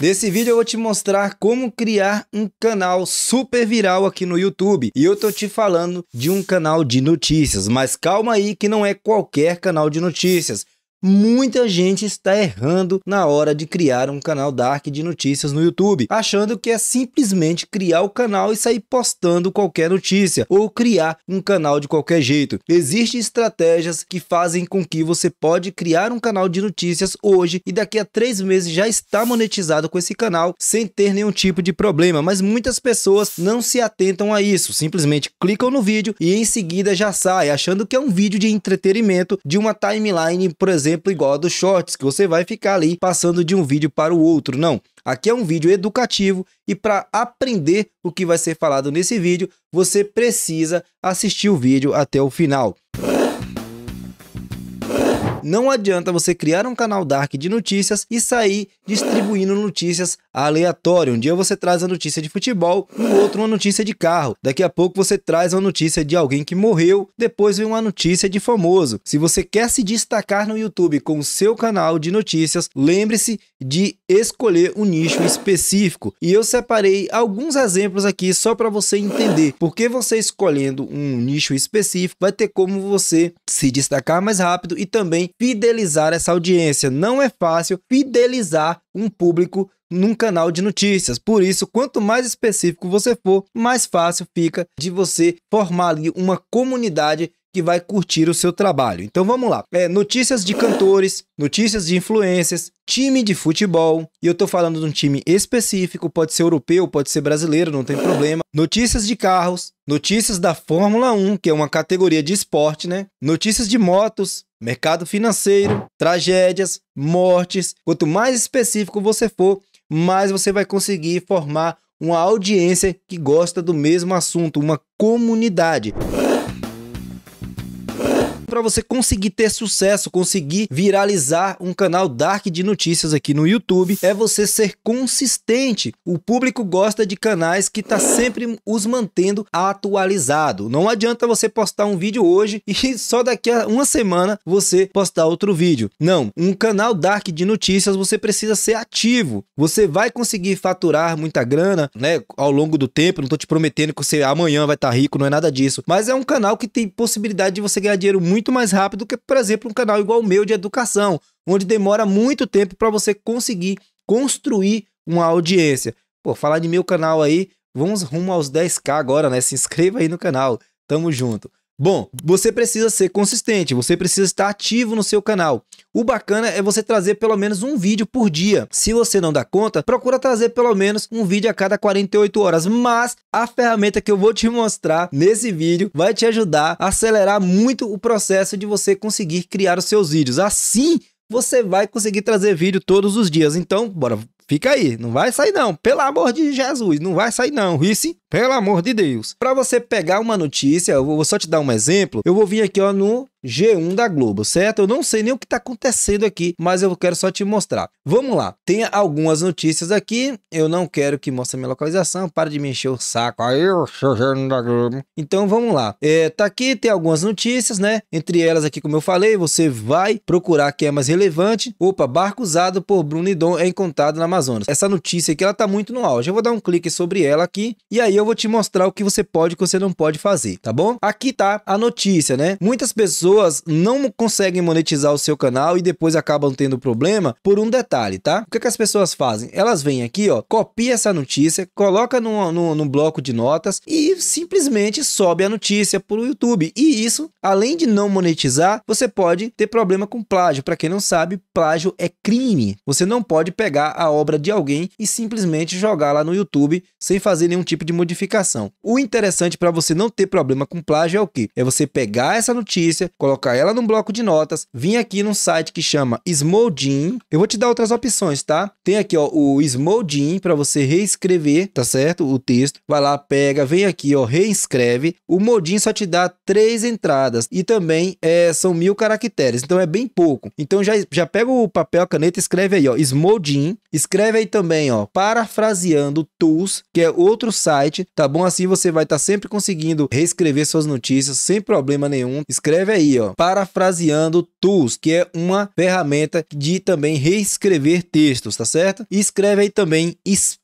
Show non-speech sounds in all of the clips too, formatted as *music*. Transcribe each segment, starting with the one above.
Nesse vídeo eu vou te mostrar como criar um canal super viral aqui no YouTube. E eu tô te falando de um canal de notícias, mas calma aí que não é qualquer canal de notícias. Muita gente está errando na hora de criar um canal dark de notícias no YouTube, achando que é simplesmente criar o canal e sair postando qualquer notícia ou criar um canal de qualquer jeito. Existem estratégias que fazem com que você pode criar um canal de notícias hoje e daqui a três meses já está monetizado com esse canal sem ter nenhum tipo de problema, mas muitas pessoas não se atentam a isso, simplesmente clicam no vídeo e em seguida já sai, achando que é um vídeo de entretenimento de uma timeline, por exemplo exemplo igual a dos shorts, que você vai ficar ali passando de um vídeo para o outro. Não. Aqui é um vídeo educativo e para aprender o que vai ser falado nesse vídeo, você precisa assistir o vídeo até o final. Não adianta você criar um canal dark de notícias e sair distribuindo notícias aleatórias. Um dia você traz a notícia de futebol, no outro uma notícia de carro. Daqui a pouco você traz uma notícia de alguém que morreu, depois vem uma notícia de famoso. Se você quer se destacar no YouTube com o seu canal de notícias, lembre-se de escolher um nicho específico. E eu separei alguns exemplos aqui só para você entender porque você escolhendo um nicho específico vai ter como você se destacar mais rápido e também fidelizar essa audiência. Não é fácil fidelizar um público num canal de notícias. Por isso, quanto mais específico você for, mais fácil fica de você formar ali uma comunidade que vai curtir o seu trabalho. Então vamos lá. É, notícias de cantores, notícias de influências, time de futebol, e eu tô falando de um time específico, pode ser europeu, pode ser brasileiro, não tem problema. Notícias de carros, notícias da Fórmula 1, que é uma categoria de esporte, né? Notícias de motos, mercado financeiro, tragédias, mortes. Quanto mais específico você for, mais você vai conseguir formar uma audiência que gosta do mesmo assunto, uma comunidade para você conseguir ter sucesso, conseguir viralizar um canal dark de notícias aqui no YouTube, é você ser consistente. O público gosta de canais que tá sempre os mantendo atualizado. Não adianta você postar um vídeo hoje *laughs* e só daqui a uma semana você postar outro vídeo. Não, um canal dark de notícias você precisa ser ativo. Você vai conseguir faturar muita grana, né, ao longo do tempo. Não tô te prometendo que você amanhã vai estar tá rico, não é nada disso, mas é um canal que tem possibilidade de você ganhar dinheiro muito muito mais rápido que, por exemplo, um canal igual o meu de educação, onde demora muito tempo para você conseguir construir uma audiência. Pô, falar de meu canal aí, vamos rumo aos 10k agora, né? Se inscreva aí no canal. Tamo junto. Bom, você precisa ser consistente, você precisa estar ativo no seu canal. O bacana é você trazer pelo menos um vídeo por dia. Se você não dá conta, procura trazer pelo menos um vídeo a cada 48 horas. Mas a ferramenta que eu vou te mostrar nesse vídeo vai te ajudar a acelerar muito o processo de você conseguir criar os seus vídeos. Assim, você vai conseguir trazer vídeo todos os dias. Então, bora Fica aí, não vai sair não, pelo amor de Jesus, não vai sair não, vice, pelo amor de Deus. Para você pegar uma notícia, eu vou só te dar um exemplo, eu vou vir aqui ó no G1 da Globo, certo? Eu não sei nem o que está acontecendo aqui, mas eu quero só te mostrar. Vamos lá, tem algumas notícias aqui. Eu não quero que mostre minha localização, para de me encher o saco. Aí eu sou G1 da Globo. Então vamos lá. É, tá aqui, tem algumas notícias, né? Entre elas aqui, como eu falei, você vai procurar que é mais relevante. Opa, barco usado por Bruno Dom é encontrado na Amazonas. Essa notícia aqui, ela tá muito no auge. Eu vou dar um clique sobre ela aqui e aí eu vou te mostrar o que você pode e o que você não pode fazer, tá bom? Aqui tá a notícia, né? Muitas pessoas pessoas não conseguem monetizar o seu canal e depois acabam tendo problema por um detalhe, tá? O que, é que as pessoas fazem? Elas vêm aqui, ó, copia essa notícia, coloca no, no, no bloco de notas e simplesmente sobe a notícia para o YouTube. E isso, além de não monetizar, você pode ter problema com plágio. Para quem não sabe, plágio é crime. Você não pode pegar a obra de alguém e simplesmente jogar lá no YouTube sem fazer nenhum tipo de modificação. O interessante para você não ter problema com plágio é o que? É você pegar essa notícia, colocar ela num bloco de notas, vim aqui num site que chama Smodin. Eu vou te dar outras opções, tá? Tem aqui ó, o Smodin para você reescrever, tá certo? O texto. Vai lá, pega, vem aqui, ó, reescreve. O Modin só te dá três entradas e também é, são mil caracteres, então é bem pouco. Então já, já pega o papel, a caneta, escreve aí, ó, Smodin. Escreve aí também, ó, parafraseando Tools, que é outro site, tá bom? Assim você vai estar tá sempre conseguindo reescrever suas notícias sem problema nenhum. Escreve aí ó, parafraseando Tools, que é uma ferramenta de também reescrever textos, tá certo? E escreve aí também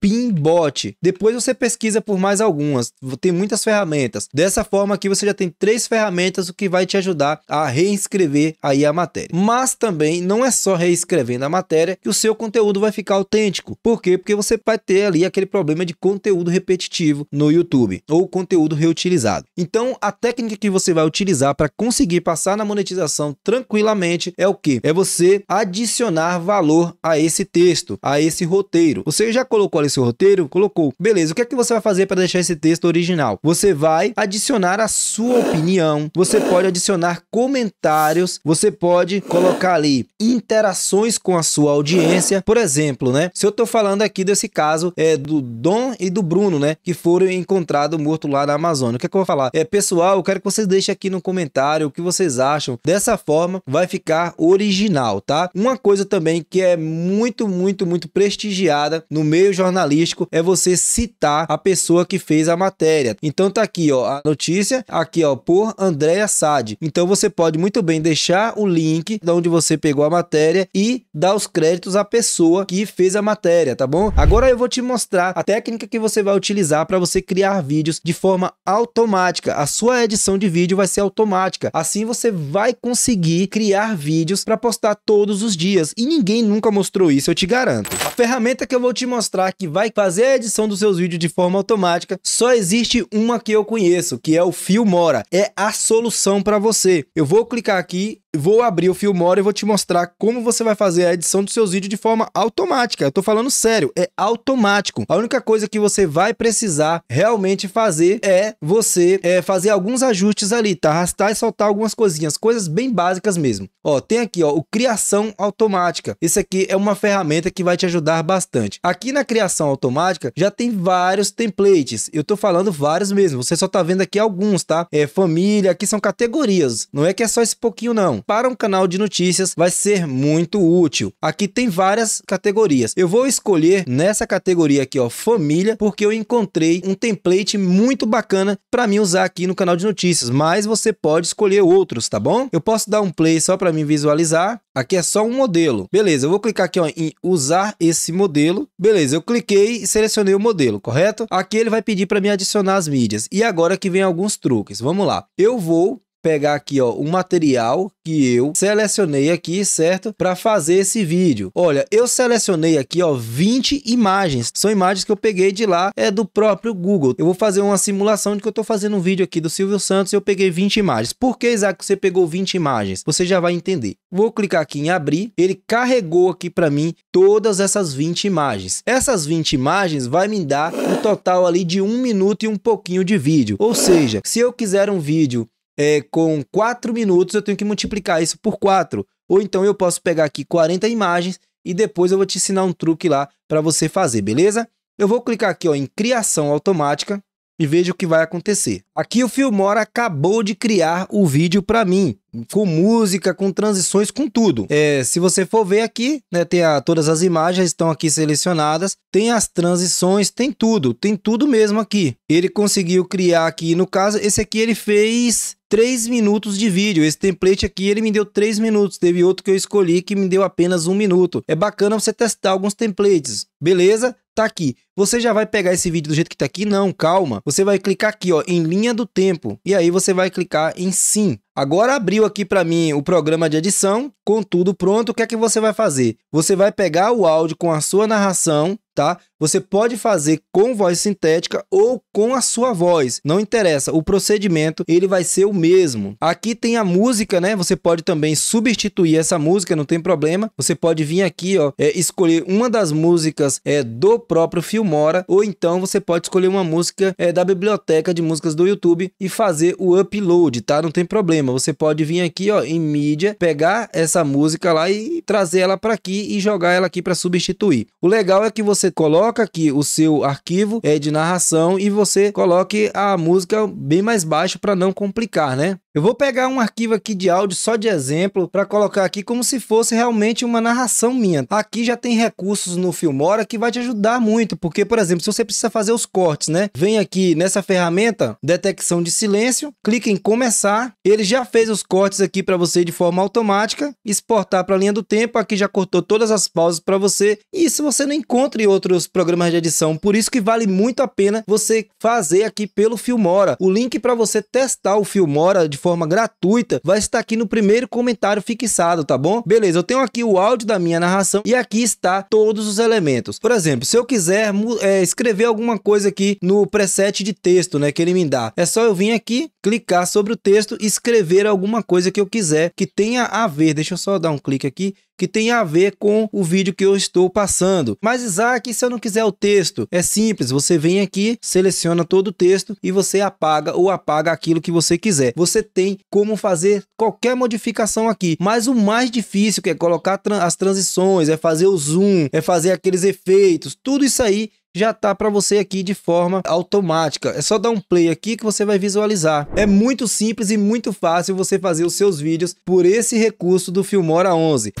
Pinbot. Depois você pesquisa por mais algumas, tem muitas ferramentas. Dessa forma aqui você já tem três ferramentas, o que vai te ajudar a reescrever aí a matéria. Mas também não é só reescrevendo a matéria que o seu conteúdo vai ficar autêntico. Por quê? Porque você vai ter ali aquele problema de conteúdo repetitivo no YouTube ou conteúdo reutilizado. Então a técnica que você vai utilizar para conseguir passar na monetização tranquilamente é o que? É você adicionar valor a esse texto, a esse roteiro. Você já colocou ali seu roteiro, colocou. Beleza, o que é que você vai fazer para deixar esse texto original? Você vai adicionar a sua opinião, você pode adicionar comentários, você pode colocar ali interações com a sua audiência. Por exemplo, né? Se eu tô falando aqui desse caso é do Dom e do Bruno, né, que foram encontrados mortos lá na Amazônia. O que é que eu vou falar? É, pessoal, eu quero que vocês deixem aqui no comentário o que vocês acham. Dessa forma vai ficar original, tá? Uma coisa também que é muito, muito, muito prestigiada no meio jornalístico jornalístico é você citar a pessoa que fez a matéria. Então tá aqui, ó, a notícia aqui, ó, por Andréa Sade. Então você pode muito bem deixar o link de onde você pegou a matéria e dar os créditos à pessoa que fez a matéria, tá bom? Agora eu vou te mostrar a técnica que você vai utilizar para você criar vídeos de forma automática. A sua edição de vídeo vai ser automática. Assim você vai conseguir criar vídeos para postar todos os dias. E ninguém nunca mostrou isso, eu te garanto. A ferramenta que eu vou te mostrar que vai fazer a edição dos seus vídeos de forma automática, só existe uma que eu conheço, que é o Filmora. É a solução para você. Eu vou clicar aqui vou abrir o Filmora e vou te mostrar como você vai fazer a edição dos seus vídeos de forma automática. Eu tô falando sério, é automático. A única coisa que você vai precisar realmente fazer é você é, fazer alguns ajustes ali, tá? Arrastar e soltar algumas coisinhas, coisas bem básicas mesmo. Ó, tem aqui, ó, o criação automática. Isso aqui é uma ferramenta que vai te ajudar bastante. Aqui na criação automática já tem vários templates. Eu tô falando vários mesmo. Você só tá vendo aqui alguns, tá? É família, aqui são categorias. Não é que é só esse pouquinho não para um canal de notícias vai ser muito útil. Aqui tem várias categorias. Eu vou escolher nessa categoria aqui, ó, família, porque eu encontrei um template muito bacana para mim usar aqui no canal de notícias, mas você pode escolher outros, tá bom? Eu posso dar um play só para mim visualizar. Aqui é só um modelo. Beleza, eu vou clicar aqui ó, em usar esse modelo. Beleza, eu cliquei e selecionei o modelo, correto? Aqui ele vai pedir para me adicionar as mídias. E agora que vem alguns truques. Vamos lá. Eu vou pegar aqui ó, um material que eu selecionei aqui, certo? Para fazer esse vídeo. Olha, eu selecionei aqui ó, 20 imagens. São imagens que eu peguei de lá, é do próprio Google. Eu vou fazer uma simulação de que eu estou fazendo um vídeo aqui do Silvio Santos e eu peguei 20 imagens. Por que, Isaac, você pegou 20 imagens? Você já vai entender. Vou clicar aqui em abrir. Ele carregou aqui para mim todas essas 20 imagens. Essas 20 imagens vai me dar um total ali de um minuto e um pouquinho de vídeo. Ou seja, se eu quiser um vídeo é, com 4 minutos, eu tenho que multiplicar isso por 4. Ou então eu posso pegar aqui 40 imagens e depois eu vou te ensinar um truque lá para você fazer, beleza? Eu vou clicar aqui ó, em criação automática e veja o que vai acontecer. Aqui o Filmora acabou de criar o vídeo para mim, com música, com transições, com tudo. É, se você for ver aqui, né, tem a, todas as imagens estão aqui selecionadas, tem as transições, tem tudo, tem tudo mesmo aqui. Ele conseguiu criar aqui, no caso, esse aqui ele fez 3 minutos de vídeo. Esse template aqui, ele me deu 3 minutos. Teve outro que eu escolhi que me deu apenas 1 minuto. É bacana você testar alguns templates, beleza? Tá aqui. Você já vai pegar esse vídeo do jeito que está aqui? Não, calma. Você vai clicar aqui ó, em linha do tempo e aí você vai clicar em sim. Agora abriu aqui para mim o programa de edição, com tudo pronto, o que é que você vai fazer? Você vai pegar o áudio com a sua narração, tá? Você pode fazer com voz sintética ou com a sua voz, não interessa, o procedimento ele vai ser o mesmo. Aqui tem a música, né? Você pode também substituir essa música, não tem problema. Você pode vir aqui, ó, é, escolher uma das músicas é, do próprio filme mora, ou então você pode escolher uma música é, da biblioteca de músicas do YouTube e fazer o upload, tá? Não tem problema. Você pode vir aqui, ó, em mídia, pegar essa música lá e trazer ela para aqui e jogar ela aqui para substituir. O legal é que você coloca aqui o seu arquivo é de narração e você coloque a música bem mais baixo para não complicar, né? Eu vou pegar um arquivo aqui de áudio só de exemplo para colocar aqui como se fosse realmente uma narração minha. Aqui já tem recursos no Filmora que vai te ajudar muito, porque, por exemplo, se você precisa fazer os cortes, né? Vem aqui nessa ferramenta, detecção de silêncio, clica em começar, ele já fez os cortes aqui para você de forma automática, exportar para a linha do tempo, aqui já cortou todas as pausas para você, e isso você não encontra em outros programas de edição, por isso que vale muito a pena você fazer aqui pelo Filmora. O link para você testar o Filmora de forma gratuita vai estar aqui no primeiro comentário fixado, tá bom? Beleza, eu tenho aqui o áudio da minha narração e aqui está todos os elementos. Por exemplo, se eu quiser é, escrever alguma coisa aqui no preset de texto, né, que ele me dá, é só eu vir aqui, clicar sobre o texto e escrever alguma coisa que eu quiser que tenha a ver. Deixa eu só dar um clique aqui que tem a ver com o vídeo que eu estou passando. Mas Isaac, se eu não quiser o texto, é simples, você vem aqui, seleciona todo o texto e você apaga ou apaga aquilo que você quiser. Você tem como fazer qualquer modificação aqui, mas o mais difícil que é colocar as transições, é fazer o zoom, é fazer aqueles efeitos, tudo isso aí já tá para você aqui de forma automática. É só dar um play aqui que você vai visualizar. É muito simples e muito fácil você fazer os seus vídeos por esse recurso do Filmora 11.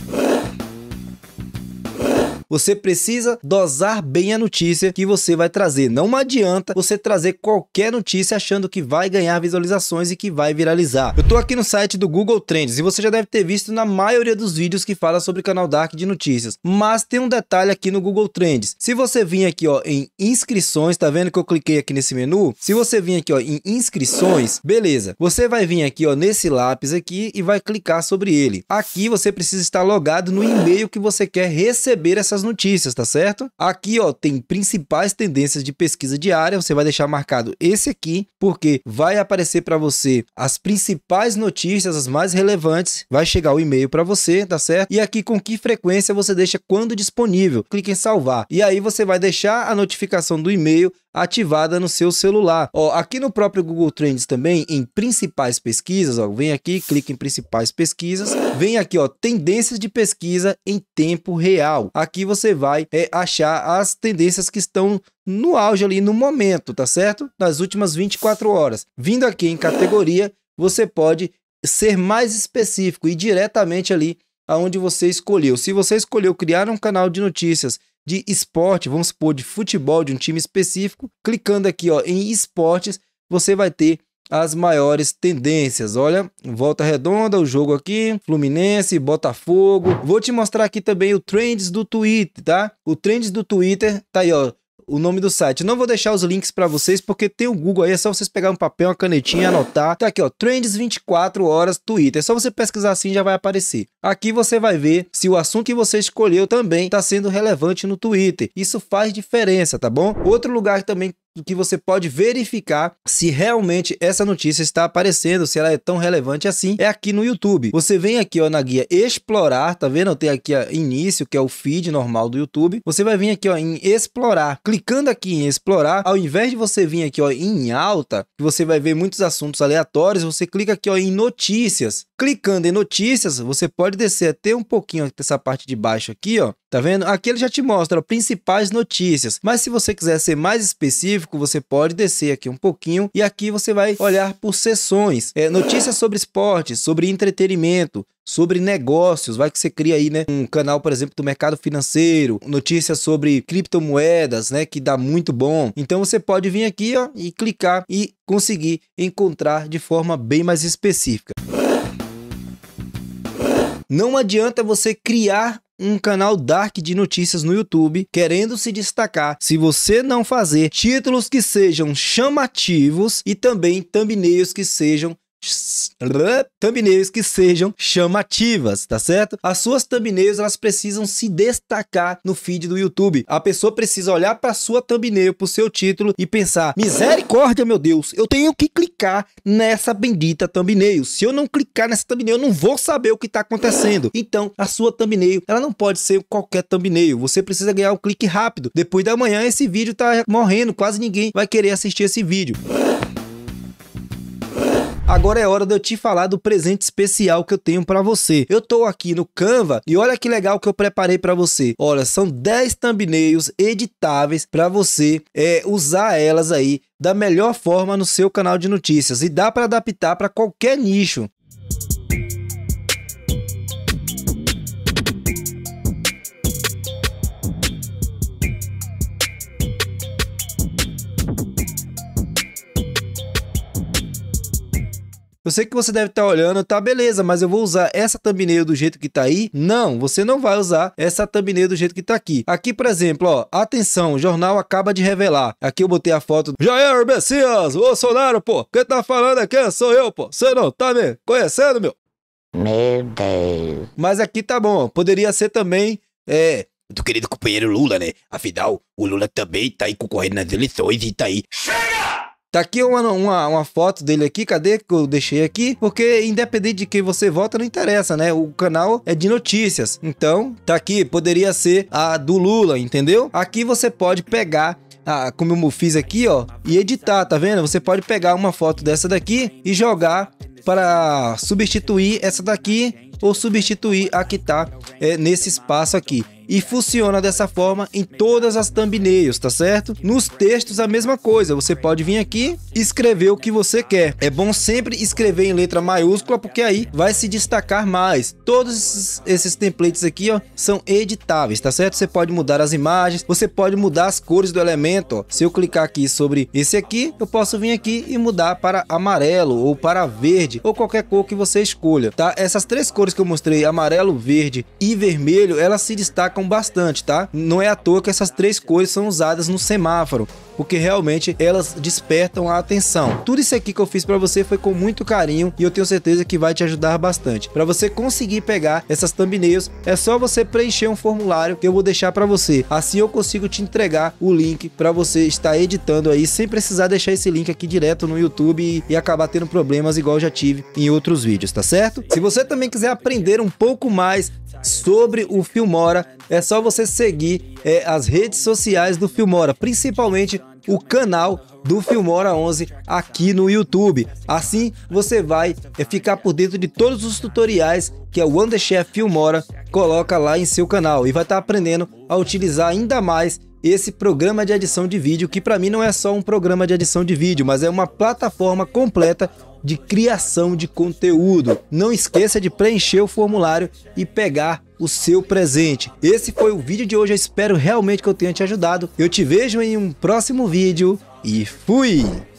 Você precisa dosar bem a notícia que você vai trazer. Não adianta você trazer qualquer notícia achando que vai ganhar visualizações e que vai viralizar. Eu tô aqui no site do Google Trends e você já deve ter visto na maioria dos vídeos que fala sobre canal Dark de notícias. Mas tem um detalhe aqui no Google Trends. Se você vir aqui ó, em inscrições, tá vendo que eu cliquei aqui nesse menu? Se você vir aqui ó, em inscrições, beleza. Você vai vir aqui ó, nesse lápis aqui e vai clicar sobre ele. Aqui você precisa estar logado no e-mail que você quer receber essas as notícias, tá certo? Aqui, ó, tem principais tendências de pesquisa diária. Você vai deixar marcado esse aqui, porque vai aparecer para você as principais notícias, as mais relevantes. Vai chegar o e-mail para você, tá certo? E aqui com que frequência você deixa quando disponível. Clique em salvar. E aí você vai deixar a notificação do e-mail ativada no seu celular. Ó, aqui no próprio Google Trends também, em principais pesquisas, ó, vem aqui, clica em principais pesquisas, vem aqui, ó, tendências de pesquisa em tempo real. Aqui você vai é, achar as tendências que estão no auge ali no momento, tá certo? Nas últimas 24 horas. Vindo aqui em categoria, você pode ser mais específico e diretamente ali aonde você escolheu. Se você escolheu criar um canal de notícias de esporte, vamos supor, de futebol de um time específico, clicando aqui ó, em esportes, você vai ter as maiores tendências. Olha, volta redonda, o jogo aqui, Fluminense, Botafogo. Vou te mostrar aqui também o trends do Twitter, tá? O trends do Twitter tá aí, ó o nome do site. Não vou deixar os links para vocês, porque tem o Google aí, é só vocês pegar um papel, uma canetinha, anotar. Tá aqui, ó, Trends 24 horas Twitter. É só você pesquisar assim já vai aparecer. Aqui você vai ver se o assunto que você escolheu também está sendo relevante no Twitter. Isso faz diferença, tá bom? Outro lugar que também que você pode verificar se realmente essa notícia está aparecendo, se ela é tão relevante assim, é aqui no YouTube. Você vem aqui ó, na guia explorar, tá vendo? Tem aqui ó, início, que é o feed normal do YouTube. Você vai vir aqui ó, em explorar. Clicando aqui em explorar, ao invés de você vir aqui ó, em alta, que você vai ver muitos assuntos aleatórios, você clica aqui ó, em notícias. Clicando em notícias, você pode descer até um pouquinho dessa parte de baixo aqui, ó, Tá vendo? Aqui ele já te mostra principais notícias, mas se você quiser ser mais específico, você pode descer aqui um pouquinho e aqui você vai olhar por seções. É, notícias sobre esporte, sobre entretenimento, sobre negócios, vai que você cria aí, né, um canal, por exemplo, do mercado financeiro, notícias sobre criptomoedas, né, que dá muito bom. Então você pode vir aqui, ó, e clicar e conseguir encontrar de forma bem mais específica. Não adianta você criar um canal dark de notícias no YouTube querendo se destacar se você não fazer títulos que sejam chamativos e também thumbnails que sejam thumbnails que sejam chamativas, tá certo? As suas thumbnails elas precisam se destacar no feed do YouTube. A pessoa precisa olhar para sua thumbnail, para o seu título e pensar: misericórdia, meu Deus, eu tenho que clicar nessa bendita thumbnail. Se eu não clicar nessa thumbnail, eu não vou saber o que está acontecendo. Então, a sua thumbnail ela não pode ser qualquer thumbnail. Você precisa ganhar um clique rápido. Depois da manhã esse vídeo tá morrendo, quase ninguém vai querer assistir esse vídeo. Agora é hora de eu te falar do presente especial que eu tenho para você. Eu tô aqui no Canva e olha que legal que eu preparei para você. Olha, são 10 thumbnails editáveis para você é, usar elas aí da melhor forma no seu canal de notícias e dá para adaptar para qualquer nicho. Eu sei que você deve estar tá olhando, tá beleza, mas eu vou usar essa thumbnail do jeito que tá aí? Não, você não vai usar essa thumbnail do jeito que tá aqui. Aqui, por exemplo, ó, atenção, o jornal acaba de revelar. Aqui eu botei a foto do Jair Messias, Bolsonaro, pô. Quem tá falando aqui sou eu, pô. Você não tá me conhecendo, meu? Meu Deus. Mas aqui tá bom, poderia ser também, é, do querido companheiro Lula, né? Afinal, o Lula também tá aí concorrendo nas eleições e tá aí. Chega! Tá aqui uma, uma, uma, foto dele aqui, cadê que eu deixei aqui? Porque independente de quem você vota, não interessa, né? O canal é de notícias. Então, tá aqui, poderia ser a do Lula, entendeu? Aqui você pode pegar ah, como eu fiz aqui, ó, e editar, tá vendo? Você pode pegar uma foto dessa daqui e jogar para substituir essa daqui ou substituir a que tá é, nesse espaço aqui e funciona dessa forma em todas as thumbnails, tá certo? Nos textos a mesma coisa, você pode vir aqui e escrever o que você quer. É bom sempre escrever em letra maiúscula porque aí vai se destacar mais. Todos esses, esses templates aqui, ó, são editáveis, tá certo? Você pode mudar as imagens, você pode mudar as cores do elemento, ó. Se eu clicar aqui sobre esse aqui, eu posso vir aqui e mudar para amarelo ou para verde ou qualquer cor que você escolha, tá? Essas três cores que eu mostrei, amarelo, verde e vermelho, elas se destacam destacam bastante, tá? Não é à toa que essas três cores são usadas no semáforo, porque realmente elas despertam a atenção. Tudo isso aqui que eu fiz para você foi com muito carinho e eu tenho certeza que vai te ajudar bastante. Para você conseguir pegar essas thumbnails, é só você preencher um formulário que eu vou deixar para você. Assim eu consigo te entregar o link para você estar editando aí sem precisar deixar esse link aqui direto no YouTube e, e acabar tendo problemas igual já tive em outros vídeos, tá certo? Se você também quiser aprender um pouco mais sobre o Filmora. É só você seguir é, as redes sociais do Filmora, principalmente o canal do Filmora 11 aqui no YouTube. Assim você vai é, ficar por dentro de todos os tutoriais que a Wonderchef Filmora coloca lá em seu canal e vai estar tá aprendendo a utilizar ainda mais esse programa de edição de vídeo, que para mim não é só um programa de edição de vídeo, mas é uma plataforma completa de criação de conteúdo. Não esqueça de preencher o formulário e pegar o seu presente. Esse foi o vídeo de hoje, eu espero realmente que eu tenha te ajudado. Eu te vejo em um próximo vídeo e fui!